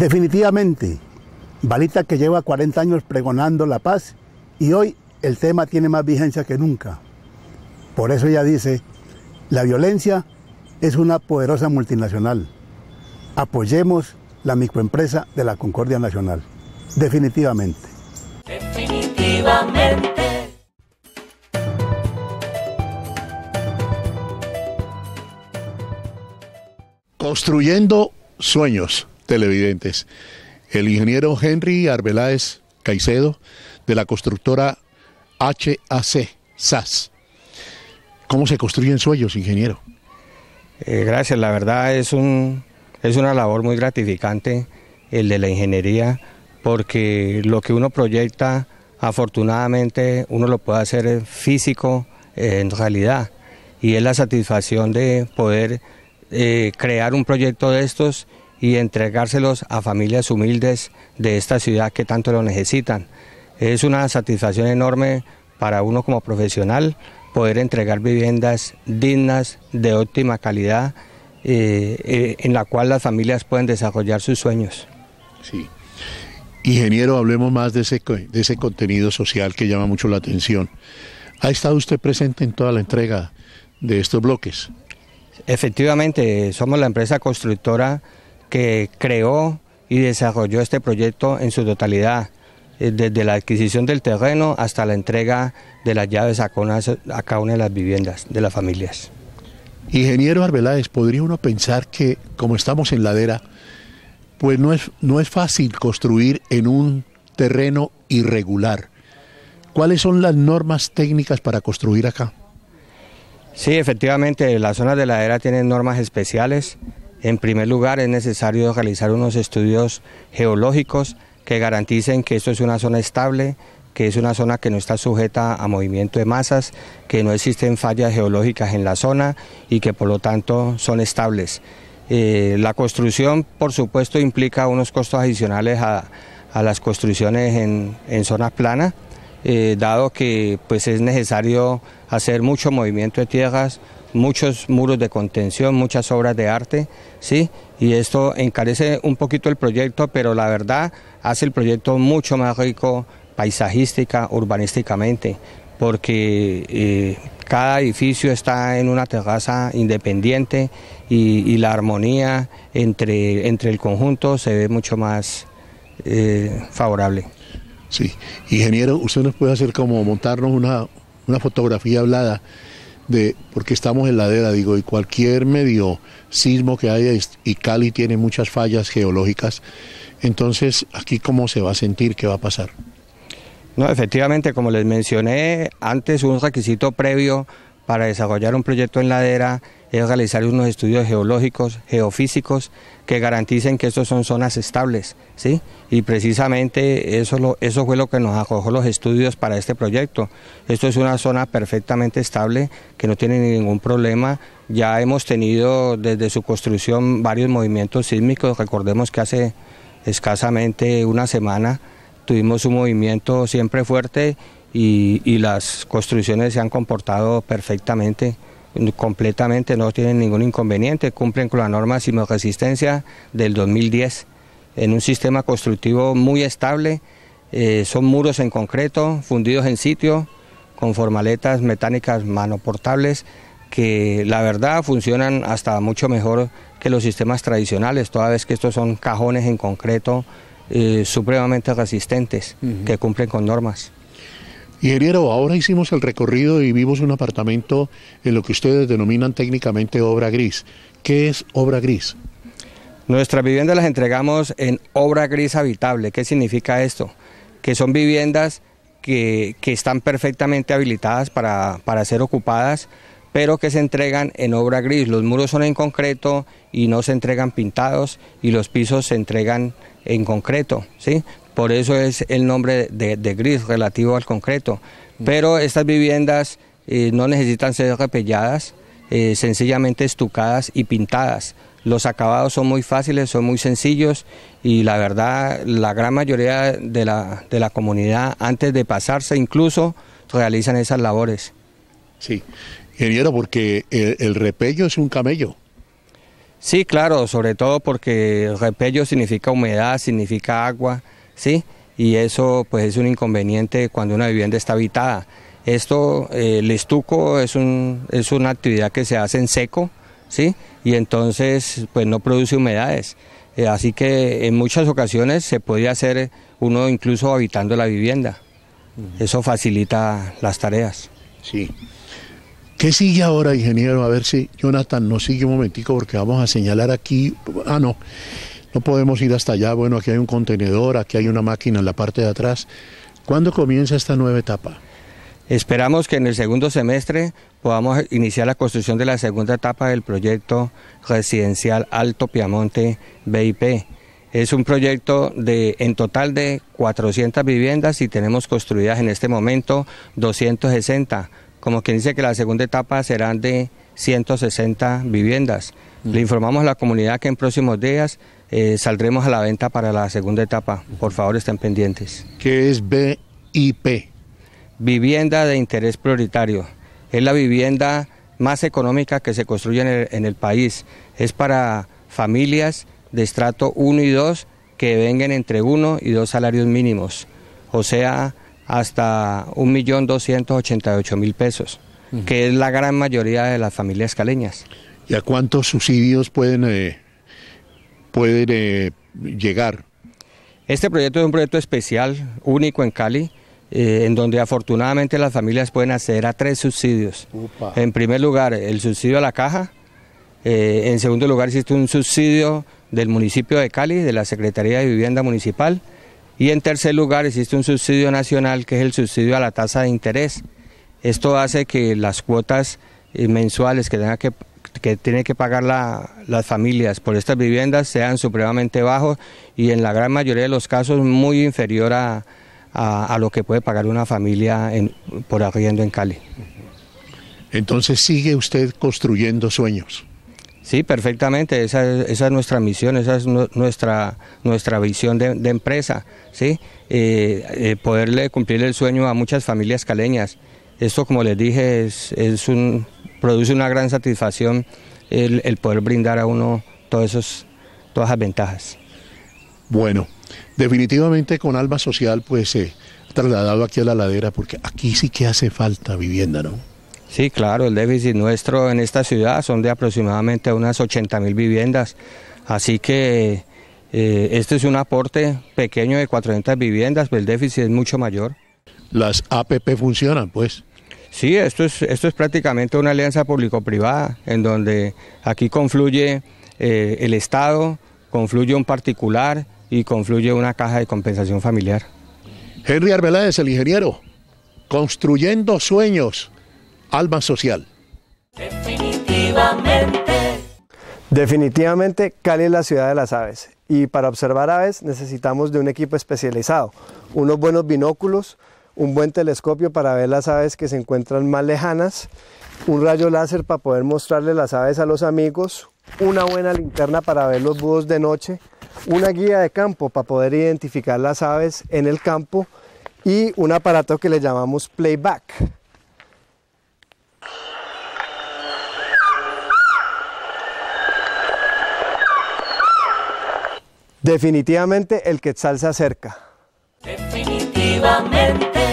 Definitivamente, Balita que lleva 40 años pregonando la paz y hoy el tema tiene más vigencia que nunca. Por eso ella dice, la violencia es una poderosa multinacional. Apoyemos la microempresa de la Concordia Nacional. Definitivamente. Definitivamente. Construyendo sueños televidentes. El ingeniero Henry Arbeláez Caicedo, de la constructora HAC, SAS. ¿Cómo se construyen sueños, ingeniero? Eh, gracias, la verdad es, un, es una labor muy gratificante el de la ingeniería, porque lo que uno proyecta, afortunadamente, uno lo puede hacer físico eh, en realidad, y es la satisfacción de poder eh, crear un proyecto de estos y entregárselos a familias humildes de esta ciudad que tanto lo necesitan. Es una satisfacción enorme para uno como profesional poder entregar viviendas dignas, de óptima calidad, eh, eh, en la cual las familias pueden desarrollar sus sueños. Sí. Ingeniero, hablemos más de de ese contenido social que llama mucho la atención. ¿Ha estado usted presente en toda la entrega de estos bloques? Efectivamente, somos la empresa constructora que creó y desarrolló este proyecto en su totalidad, eh, desde la adquisición del terreno hasta la entrega de las llaves a cada una de las viviendas de las familias. Ingeniero Arbeláez, ¿podría uno pensar que, como estamos en ladera, pues no es, no es fácil construir en un terreno irregular? ¿Cuáles son las normas técnicas para construir acá? Sí, efectivamente, las zonas de ladera tienen normas especiales en primer lugar, es necesario realizar unos estudios geológicos que garanticen que esto es una zona estable, que es una zona que no está sujeta a movimiento de masas, que no existen fallas geológicas en la zona y que por lo tanto son estables. Eh, la construcción, por supuesto, implica unos costos adicionales a, las construcciones en, en zonas planas, eh, dado que pues, es necesario hacer mucho movimiento de tierras, muchos muros de contención, muchas obras de arte, ¿sí? Y esto encarece un poquito el proyecto, pero la verdad hace el proyecto mucho más rico paisajística, urbanísticamente, porque eh, cada edificio está en una terraza independiente y, la armonía entre, entre, el conjunto se ve mucho más eh, favorable. Sí, ingeniero, usted nos puede hacer como montarnos una, una fotografía hablada de, porque estamos en la ladera, digo, y cualquier medio sismo que haya, y Cali tiene muchas fallas geológicas, entonces aquí cómo se va a sentir, qué va a pasar. No, efectivamente, como les mencioné antes, un requisito previo para desarrollar un proyecto en ladera es realizar unos estudios geológicos, geofísicos, que garanticen que estos son zonas estables, ¿sí? Y precisamente eso, eso fue lo que nos acojó los estudios para este proyecto. Esto es una zona perfectamente estable, que no tiene ningún problema. Ya hemos tenido desde su construcción varios movimientos sísmicos, recordemos que hace escasamente una semana tuvimos un movimiento siempre fuerte y, las construcciones se han comportado perfectamente completamente, no tienen ningún inconveniente, cumplen con la norma resistencia del 2010 en un sistema constructivo muy estable, eh, son muros en concreto, fundidos en sitio, con formaletas metánicas manoportables que la verdad funcionan hasta mucho mejor que los sistemas tradicionales, toda vez que estos son cajones en concreto eh, supremamente resistentes que cumplen con normas. Ingeniero, ahora hicimos el recorrido y vimos un apartamento en lo que ustedes denominan técnicamente obra gris. ¿Qué es obra gris? Nuestras viviendas las entregamos en obra gris habitable. ¿Qué significa esto? Que son viviendas que, están perfectamente habilitadas para, para ser ocupadas, pero que se entregan en obra gris. Los muros son en concreto y no se entregan pintados y los pisos se entregan en concreto, ¿sí? por eso es el nombre de, gris relativo al concreto. Mm. Pero estas viviendas eh, no necesitan ser repelladas, eh, sencillamente estucadas y pintadas. Los acabados son muy fáciles, son muy sencillos y la verdad la gran mayoría de la, comunidad antes de pasarse incluso realizan esas labores. Sí, ingeniero, porque el, el repello es un camello. Sí, claro, sobre todo porque repello significa humedad, significa agua, ¿sí? y eso pues es un inconveniente cuando una vivienda está habitada. Esto, eh, el estuco es, un, es una actividad que se hace en seco, ¿sí? y entonces pues no produce humedades. Eh, así que en muchas ocasiones se puede hacer uno incluso habitando la vivienda. Eso facilita las tareas. Sí. ¿Qué sigue ahora, ingeniero? A ver si Jonathan nos sigue un momentico porque vamos a señalar aquí... Ah, no. No podemos ir hasta allá, bueno, aquí hay un contenedor, aquí hay una máquina en la parte de atrás. ¿Cuándo comienza esta nueva etapa? Esperamos que en el segundo semestre podamos iniciar la construcción de la segunda etapa del proyecto residencial Alto Piamonte BIP. Es un proyecto de en total de 400 viviendas y tenemos construidas en este momento 260. Como quien dice que la segunda etapa serán de 160 viviendas. Le informamos a la comunidad que en próximos días eh, saldremos a la venta para la segunda etapa. Por favor, estén pendientes. ¿Qué es BIP? Vivienda de interés prioritario. Es la vivienda más económica que se construye en el, país. Es para familias de estrato 1 y 2 que vengan entre 1 y 2 salarios mínimos, o sea, hasta 1.288.000 pesos, que es la gran mayoría de las familias caleñas. ¿Y a cuántos subsidios pueden eh, pueden eh, llegar. Este proyecto es un proyecto especial, único en Cali, eh, en donde afortunadamente las familias pueden acceder a tres subsidios. En primer lugar, el subsidio a la caja. Eh, en segundo lugar, existe un subsidio del municipio de Cali, de la Secretaría de Vivienda Municipal. Y en tercer lugar, existe un subsidio nacional, que es el subsidio a la tasa de interés. Esto hace que las cuotas mensuales que tenga que que tiene que pagar las familias por estas viviendas sean supremamente bajos y en la gran mayoría de los casos muy inferior a, lo que puede pagar una familia por arriendo en Cali. Entonces sigue usted construyendo sueños. Sí, perfectamente, esa es, nuestra misión, esa es nuestra, nuestra visión de, empresa, ¿sí? Eh, eh, poderle cumplir el sueño a muchas familias caleñas. Esto, como les dije, es un produce una gran satisfacción el, poder brindar a uno esos, todas esas ventajas. Bueno, definitivamente con Alma Social pues se trasladado aquí a la ladera porque aquí sí que hace falta vivienda, ¿no? Sí, claro, el déficit nuestro en esta ciudad son de aproximadamente unas 80 mil viviendas, así que eh, este es un aporte pequeño de 400 viviendas, pero pues el déficit es mucho mayor. Las APP funcionan, pues. Sí, esto es, esto es prácticamente una alianza público-privada, en donde aquí confluye eh, el Estado, confluye un particular y confluye una caja de compensación familiar. Henry Arbeláez, el ingeniero, construyendo sueños, alma social. Definitivamente. Definitivamente Cali es la ciudad de las aves y para observar aves necesitamos de un equipo especializado, unos buenos binóculos, un buen telescopio para ver las aves que se encuentran más lejanas, un rayo láser para poder mostrarle las aves a los amigos, una buena linterna para ver los búhos de noche, una guía de campo para poder identificar las aves en el campo y un aparato que le llamamos playback. Definitivamente el Quetzal se acerca. Definitivamente.